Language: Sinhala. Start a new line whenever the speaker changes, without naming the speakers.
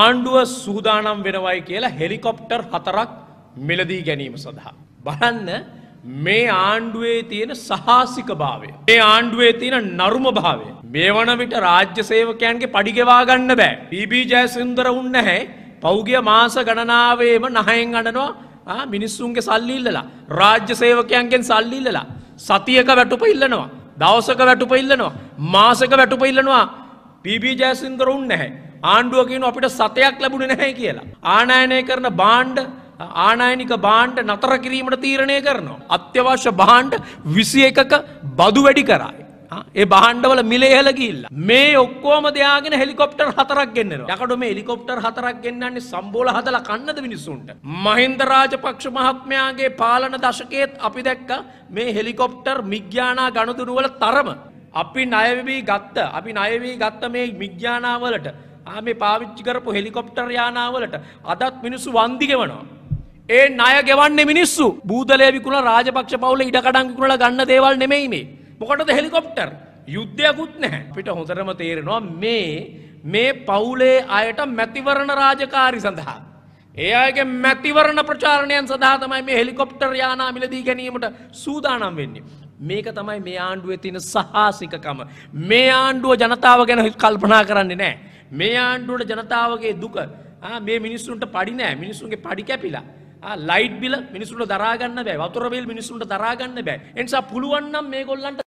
ආණ්ඩුව සූදානම් වෙනවයි කියලා හෙලිකොප්ටර් හතරක් මිලදී ගැනීම සඳහා. බලන්න මේ ආණ්ඩුවේ තියෙන සහාසික භාවය. මේ ආණ්ඩුවේ තියෙන නරුම භාවය. මේ වන විට රාජ්‍ය සේවකයන්ගේ පඩිගෙවා ගන්න බෑ. පීබී ජයසුන්දර උන්න හැ පෞගිය මාස ගණනාවේම නහයෙන් අඩනවා මිනිස්සුන්ගේ සල්ලිල්ලලා. රාජ්‍ය සේවකයන්ගෙන් සල්ලිල්ලලා. සතියක වැටුප ඉල්ලනවා. දවසක වැටුප ඉල්ලනවා. මාසක වැටුප ඉල්ලනවා. පීබී ජයසින්දර උන්න හැ. ආණ්ඩුව කියන අපිට සතයක් ලැබුණේ නැහැ කියලා. ආනයනය කරන බාණ්ඩ ආනයනික බාණ්ඩ නතර කිරීමට තීරණය කරනවා. අත්‍යවශ්‍ය බාණ්ඩ 21ක බදු වැඩි කරයි. ඒ බහන්ඩවල මිල එහල ගිල්ල මේ ඔක්කෝම දෙයාගෙන හෙලිකොප්ටර් හතරක් ගෙන්න්නවා යකට මේ හෙලිකොප්ටර් හතරක් ගෙන්න්නන්නේ සම්බෝල හදල කන්නද මිනිස්සුන්ට මහින්ද රාජපක්ෂ මහත්මයාගේ පාලන දශකයේත් අපි දැක්ක මේ හෙලිකොප්ටර් මිග්‍යානා ගණුදුරුවල තරම අපි නයවී ගත්ත අපි නයවී ගත්ත මේ මිග්‍යානාවලට මේ පාවිච්චි කරපු හෙලිකොප්ටර් යානාවලට අදත් මිනිස්සු වන්දිගෙවනවා. ඒ ණය ගෙවන්නේ මිනිස්සු. බූදලේ විකුණලා රාජපක්ෂ පවුල ඉඩකඩම් විකුණලා ගන්න දේවල් නෙමෙයි මේ. මොකටද හෙලිකොප්ටර්? යුද්ධයක්වත් නැහැ. අපිට හොඳටම තේරෙනවා මේ මේ පවුලේ අයට මැතිවරණ රාජකාරි සඳහා ඒ අයගේ මැතිවරණ ප්‍රචාරණයන් සඳහා තමයි මේ හෙලිකොප්ටර් යානා මිලදී ගැනීමට සූදානම් වෙන්නේ. මේක තමයි මේ ආණ්ඩුවේ තියෙන සහාසිකකම. මේ ආණ්ඩුව ජනතාව ගැන කල්පනා කරන්නේ නැහැ. මේ ආණ්ඩුවට ජනතාවගේ දුක මේ මිනිස්සුන්ට පඩි නෑ මිනිසුන්ගේ පඩි කැපිලා ලයිට් බිල මිනිසුන්ට දරාගන්න බෑ වතුර බිල් මිනිසුන්ට දරාගන්න බෑ එනිසා පුළුවන් නම් මේගොල්ලන්ට